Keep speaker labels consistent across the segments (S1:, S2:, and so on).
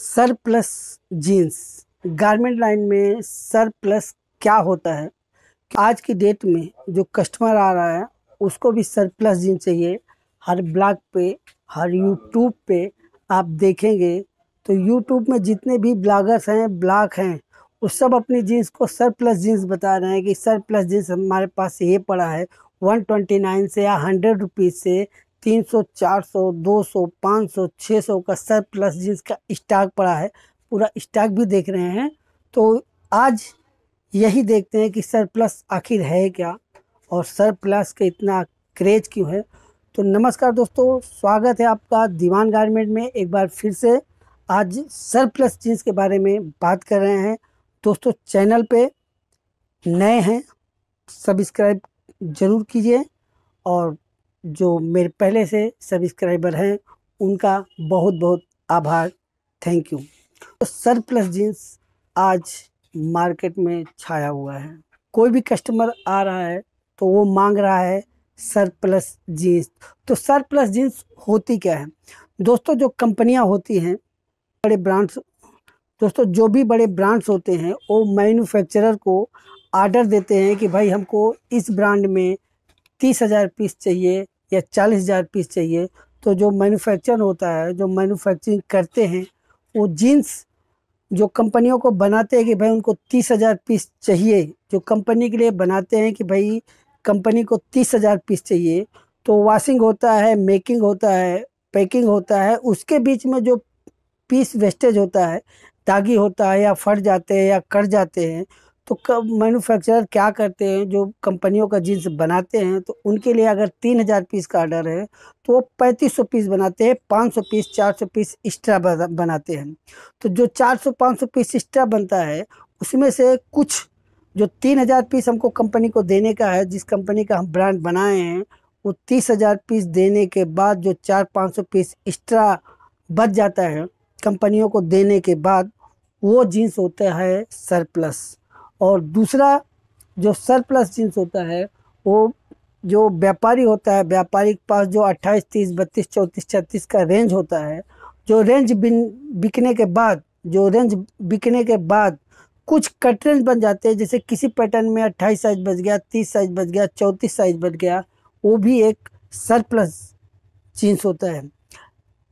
S1: sir surplus jeans garment line में surplus क्या होता है आज की डेट में जो कस्टमर आ रहा है उसको भी सर प्लस जीन्स चाहिए हर ब्लॉग पे हर यूट्यूब पे आप देखेंगे तो यूट्यूब में जितने भी ब्लॉगर्स हैं ब्लॉग हैं वो सब अपनी जीन्स को सर प्लस जीन्स बता रहे हैं कि सर प्लस जीन्स हमारे पास ये पड़ा है 129 से या हंड्रेड रुपीज़ से तीन सौ चार सौ दो सौ पाँच सौ छः सौ का सर प्लस का स्टॉक पड़ा है पूरा स्टॉक भी देख रहे हैं तो आज यही देखते हैं कि सर प्लस आखिर है क्या और सर प्लस का इतना क्रेज क्यों है तो नमस्कार दोस्तों स्वागत है आपका दीवान गारमेंट में एक बार फिर से आज सर प्लस जीन्स के बारे में बात कर रहे हैं दोस्तों चैनल पे नए हैं सब्सक्राइब ज़रूर कीजिए और जो मेरे पहले से सब्सक्राइबर हैं उनका बहुत बहुत आभार थैंक यू तो सरप्लस जीन्स आज मार्केट में छाया हुआ है कोई भी कस्टमर आ रहा है तो वो मांग रहा है सरप्लस जीन्स तो सरप्लस जीन्स होती क्या है दोस्तों जो कंपनियां होती हैं बड़े ब्रांड्स दोस्तों जो भी बड़े ब्रांड्स होते हैं वो मैन्युफैक्चरर को आर्डर देते हैं कि भाई हमको इस ब्रांड में तीस हज़ार पीस चाहिए या चालीस हज़ार पीस चाहिए तो जो मैन्युफैक्चर होता है जो मैन्युफैक्चरिंग करते हैं वो जीन्स जो कंपनियों को बनाते हैं कि भाई उनको तीस हज़ार पीस चाहिए जो कंपनी के लिए बनाते हैं कि भाई कंपनी को तीस हज़ार पीस चाहिए तो वॉशिंग होता है मेकिंग होता है पैकिंग होता है उसके बीच में जो पीस वेस्टेज होता है दागी होता है या फट जाते हैं या कट जाते हैं तो कब मैन्युफैक्चरर क्या करते हैं जो कंपनियों का जीन्स बनाते हैं तो उनके लिए अगर तीन हज़ार पीस का ऑर्डर है तो वो पैंतीस सौ पीस बनाते हैं पाँच सौ पीस चार सौ पीस एक्स्ट्रा बनाते हैं तो जो चार सौ पाँच सौ पीस एक्स्ट्रा बनता है उसमें से कुछ जो तीन हज़ार पीस हमको कंपनी को देने का है जिस कंपनी का हम ब्रांड बनाए हैं वो तीस हज़ार पीस देने के बाद जो चार पाँच सौ पीस एक्स्ट्रा बच जाता है कंपनियों को देने के बाद वो जीन्स होता है सरप्लस और दूसरा जो सरप्लस जीन्स होता है वो जो व्यापारी होता है व्यापारी के पास जो 28, 30, 32, 34, छत्तीस का रेंज होता है जो रेंज बिन बिकने के बाद जो रेंज बिकने के बाद कुछ कट रेंज बन जाते हैं जैसे किसी पैटर्न में 28 साइज बच गया 30 साइज बच गया 34 साइज बच गया वो भी एक सरप्लस जीन्स होता है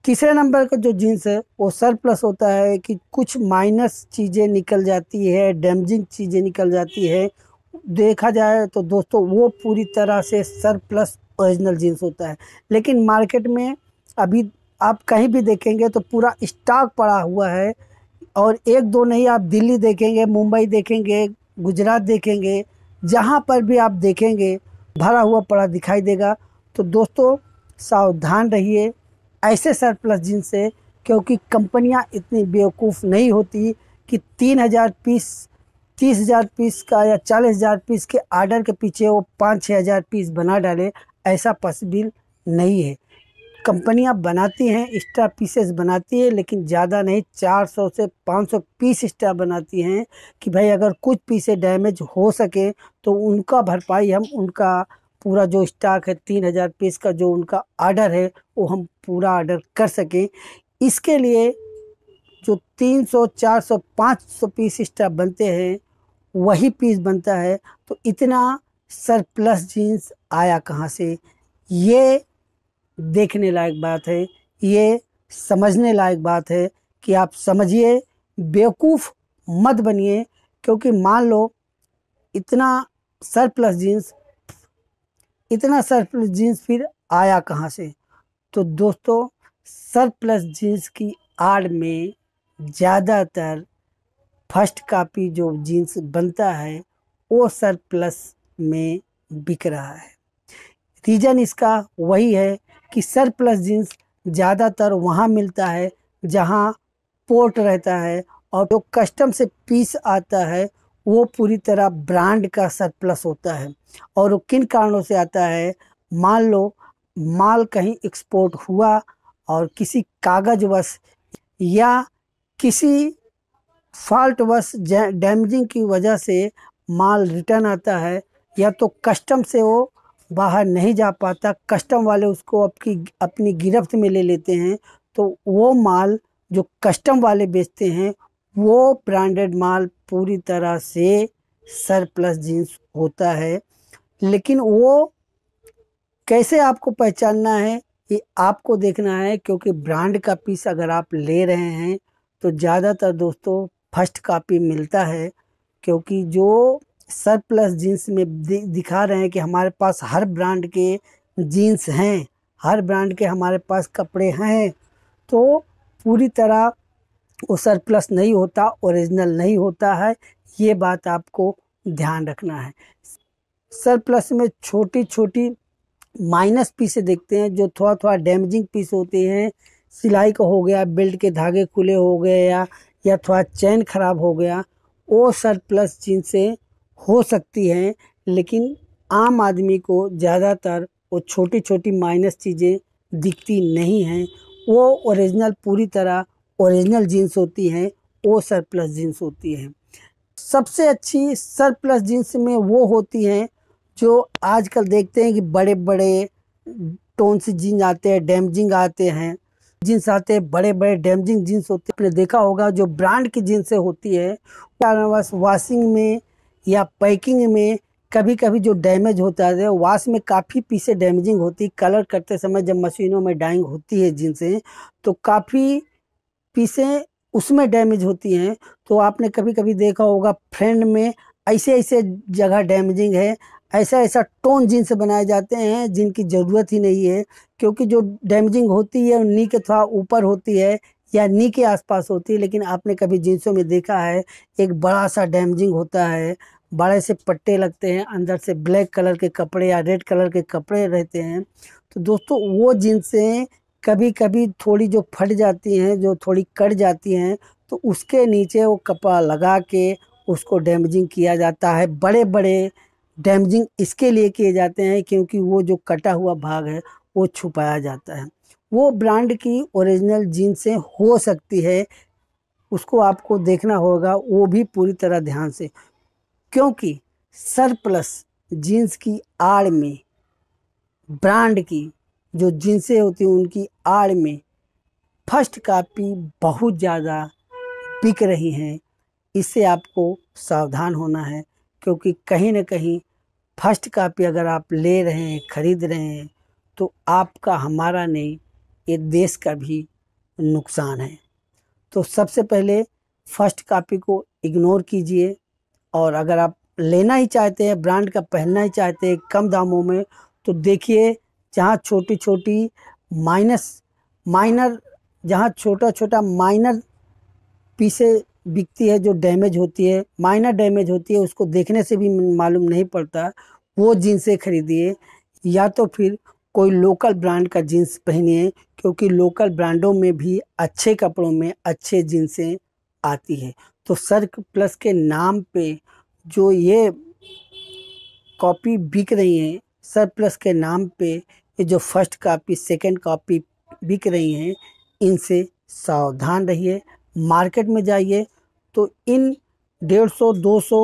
S1: तीसरे नंबर का जो जीन्स है वो सरप्लस होता है कि कुछ माइनस चीज़ें निकल जाती है डैमेजिंग चीज़ें निकल जाती है देखा जाए तो दोस्तों वो पूरी तरह से सरप्लस ओरिजिनल जीन्स होता है लेकिन मार्केट में अभी आप कहीं भी देखेंगे तो पूरा स्टॉक पड़ा हुआ है और एक दो नहीं आप दिल्ली देखेंगे मुंबई देखेंगे गुजरात देखेंगे जहाँ पर भी आप देखेंगे भरा हुआ पड़ा दिखाई देगा तो दोस्तों सावधान रहिए ऐसे सरप्लस जिनसे से क्योंकि कंपनियां इतनी बेवकूफ़ नहीं होती कि तीन हज़ार पीस तीस हज़ार पीस का या चालीस हज़ार पीस के आर्डर के पीछे वो पाँच छः हज़ार पीस बना डाले ऐसा पॉसिबल नहीं है कंपनियां बनाती हैं एक्स्ट्रा पीसेस बनाती है लेकिन ज़्यादा नहीं चार सौ से पाँच सौ पीस एक्स्ट्रा बनाती हैं कि भाई अगर कुछ पीसे डैमेज हो सके तो उनका भरपाई हम उनका पूरा जो स्टॉक है तीन हज़ार पीस का जो उनका आर्डर है वो हम पूरा आर्डर कर सकें इसके लिए जो तीन सौ चार सौ पाँच सौ पीस स्टॉक बनते हैं वही पीस बनता है तो इतना सरप्लस जीन्स आया कहाँ से ये देखने लायक बात है ये समझने लायक बात है कि आप समझिए बेवकूफ़ मत बनिए क्योंकि मान लो इतना सरप्लस जीन्स इतना सरप्लस जीन्स फिर आया कहाँ से तो दोस्तों सरप्लस जीन्स की आड़ में ज़्यादातर फर्स्ट कापी जो जीन्स बनता है वो सरप्लस में बिक रहा है रीज़न इसका वही है कि सरप्लस जीन्स ज़्यादातर वहाँ मिलता है जहाँ पोर्ट रहता है और जो कस्टम से पीस आता है वो पूरी तरह ब्रांड का सरप्लस होता है और वो किन कारणों से आता है मान लो माल कहीं एक्सपोर्ट हुआ और किसी कागज़वश या किसी फॉल्टवश डैमेजिंग की वजह से माल रिटर्न आता है या तो कस्टम से वो बाहर नहीं जा पाता कस्टम वाले उसको अपनी अपनी गिरफ्त में ले लेते हैं तो वो माल जो कस्टम वाले बेचते हैं वो ब्रांडेड माल पूरी तरह से सरप्लस जीन्स होता है लेकिन वो कैसे आपको पहचानना है ये आपको देखना है क्योंकि ब्रांड का पीस अगर आप ले रहे हैं तो ज़्यादातर दोस्तों फर्स्ट कापी मिलता है क्योंकि जो सरप्लस जीन्स में दिखा रहे हैं कि हमारे पास हर ब्रांड के जीन्स हैं हर ब्रांड के हमारे पास कपड़े हैं तो पूरी तरह वो सरप्लस नहीं होता ओरिजिनल नहीं होता है ये बात आपको ध्यान रखना है सरप्लस में छोटी छोटी माइनस पीसे देखते हैं जो थोड़ा थोड़ा डैमेजिंग पीस होते हैं सिलाई का हो गया बेल्ट के धागे खुले हो गए या या थोड़ा चैन खराब हो गया वो सरप्लस से हो सकती हैं लेकिन आम आदमी को ज़्यादातर वो छोटी छोटी माइनस चीज़ें दिखती नहीं हैं वो ओरिजिनल पूरी तरह ओरिजिनल जीन्स होती हैं वो सरप्लस जीन्स होती हैं सबसे अच्छी सरप्लस जीन्स में वो होती हैं जो आजकल देखते हैं कि बड़े बड़े टोन से जीन्स आते हैं डैमजिंग आते हैं जीन्स आते हैं बड़े बड़े डैमजिंग जीन्स होते हैं आपने देखा होगा जो ब्रांड की जीन्सें होती है कारणवश वॉशिंग में या पैकिंग में कभी कभी जो डैमेज होता है वाश में काफ़ी पीसे डैमेजिंग होती है कलर करते समय जब मशीनों में डाइंग होती है जिनसे तो काफ़ी पीसें उसमें डैमेज होती हैं तो आपने कभी कभी देखा होगा फ्रेंड में ऐसे ऐसे जगह डैमेजिंग है ऐसा ऐसा टोन जीन्स बनाए जाते हैं जिनकी ज़रूरत ही नहीं है क्योंकि जो डैमेजिंग होती है नी के थोड़ा ऊपर होती है या नी के आसपास होती है लेकिन आपने कभी जींसों में देखा है एक बड़ा सा डैमेजिंग होता है बड़े से पट्टे लगते हैं अंदर से ब्लैक कलर के कपड़े या रेड कलर के कपड़े रहते हैं तो दोस्तों वो जींसें कभी कभी थोड़ी जो फट जाती हैं जो थोड़ी कट जाती हैं तो उसके नीचे वो कपड़ा लगा के उसको डैमेजिंग किया जाता है बड़े बड़े डैमेजिंग इसके लिए किए जाते हैं क्योंकि वो जो कटा हुआ भाग है वो छुपाया जाता है वो ब्रांड की ओरिजिनल जीन्सें हो सकती है उसको आपको देखना होगा वो भी पूरी तरह ध्यान से क्योंकि सरप्लस जीन्स की आड़ में ब्रांड की जो जिनसे होती हैं उनकी आड़ में फर्स्ट कापी बहुत ज़्यादा बिक रही हैं इससे आपको सावधान होना है क्योंकि कहीं ना कहीं फर्स्ट कापी अगर आप ले रहे हैं ख़रीद रहे हैं तो आपका हमारा नहीं ये देश का भी नुकसान है तो सबसे पहले फर्स्ट कापी को इग्नोर कीजिए और अगर आप लेना ही चाहते हैं ब्रांड का पहनना ही चाहते हैं कम दामों में तो देखिए जहाँ छोटी छोटी माइनस माइनर जहाँ छोटा छोटा माइनर पीसे बिकती है जो डैमेज होती है माइनर डैमेज होती है उसको देखने से भी मालूम नहीं पड़ता वो जीन्सें खरीदिए या तो फिर कोई लोकल ब्रांड का जीन्स पहनिए क्योंकि लोकल ब्रांडों में भी अच्छे कपड़ों में अच्छे जीन्सें आती है तो सर्क प्लस के नाम पे जो ये कॉपी बिक रही हैं सर प्लस के नाम पे ये जो फर्स्ट कापी सेकंड कापी बिक रही हैं इनसे सावधान रहिए मार्केट में जाइए तो इन डेढ़ सौ दो सौ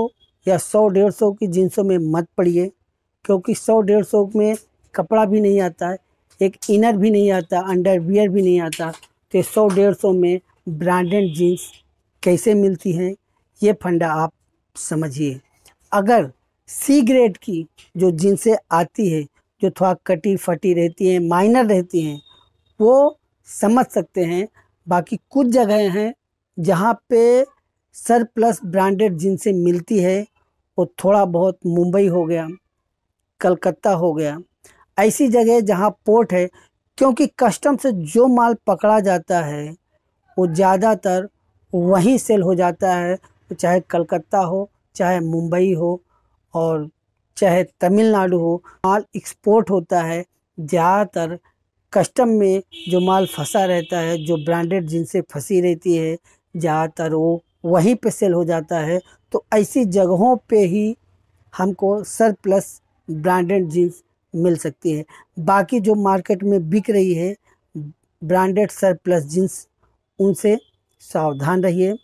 S1: या सौ डेढ़ सौ की जींसों में मत पड़िए क्योंकि सौ डेढ़ सौ में कपड़ा भी नहीं आता है एक इनर भी नहीं आता अंडरवियर भी नहीं आता तो सौ डेढ़ सौ में ब्रांडेड जीन्स कैसे मिलती हैं ये फंडा आप समझिए अगर सी ग्रेड की जो जीन्सें आती है जो थोड़ा कटी फटी रहती हैं माइनर रहती हैं वो समझ सकते हैं बाकी कुछ जगह हैं जहाँ पे सर प्लस ब्रांडेड जिनसे मिलती है वो थोड़ा बहुत मुंबई हो गया कलकत्ता हो गया ऐसी जगह जहाँ पोर्ट है क्योंकि कस्टम से जो माल पकड़ा जाता है वो ज़्यादातर वहीं सेल हो जाता है चाहे कलकत्ता हो चाहे मुंबई हो और चाहे तमिलनाडु हो माल एक्सपोर्ट होता है ज़्यादातर कस्टम में जो माल फंसा रहता है जो ब्रांडेड जिनसे फंसी रहती है ज़्यादातर वो वहीं पे सेल हो जाता है तो ऐसी जगहों पे ही हमको सर प्लस ब्रांडेड जीन्स मिल सकती है बाकी जो मार्केट में बिक रही है ब्रांडेड सर प्लस जीन्स उनसे सावधान रहिए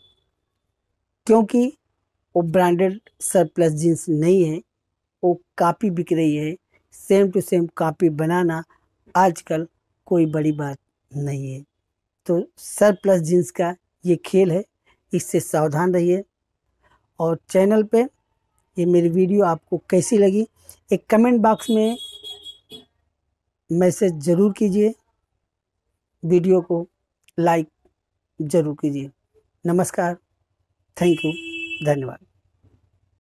S1: क्योंकि वो ब्रांडेड सर प्लस जीन्स नहीं है वो कापी बिक रही है सेम टू सेम कापी बनाना आजकल कोई बड़ी बात नहीं है तो सर प्लस जीन्स का ये खेल है इससे सावधान रहिए और चैनल पे ये मेरी वीडियो आपको कैसी लगी एक कमेंट बॉक्स में मैसेज ज़रूर कीजिए वीडियो को लाइक ज़रूर कीजिए नमस्कार थैंक यू धन्यवाद